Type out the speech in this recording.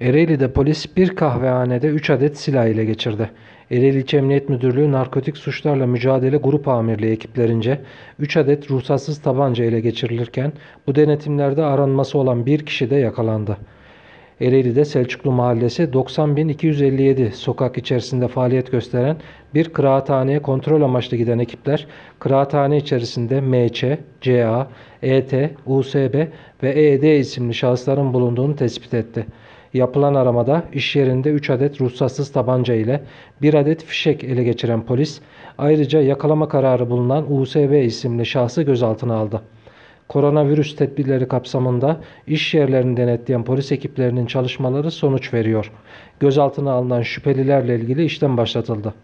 Ereğli'de polis bir kahvehanede 3 adet silah ile geçirdi. Ereğli İlçe Emniyet Müdürlüğü Narkotik Suçlarla Mücadele Grup Amirliği ekiplerince 3 adet ruhsatsız tabanca ile geçirilirken bu denetimlerde aranması olan bir kişi de yakalandı. Ereğli'de Selçuklu Mahallesi 90.257 sokak içerisinde faaliyet gösteren bir kıraathaneye kontrol amaçlı giden ekipler kıraathane içerisinde MÇ, CA, ET, USB ve ED isimli şahısların bulunduğunu tespit etti. Yapılan aramada iş yerinde 3 adet ruhsatsız tabanca ile 1 adet fişek ele geçiren polis ayrıca yakalama kararı bulunan USB isimli şahsı gözaltına aldı. Koronavirüs tedbirleri kapsamında iş yerlerini denetleyen polis ekiplerinin çalışmaları sonuç veriyor. Gözaltına alınan şüphelilerle ilgili işlem başlatıldı.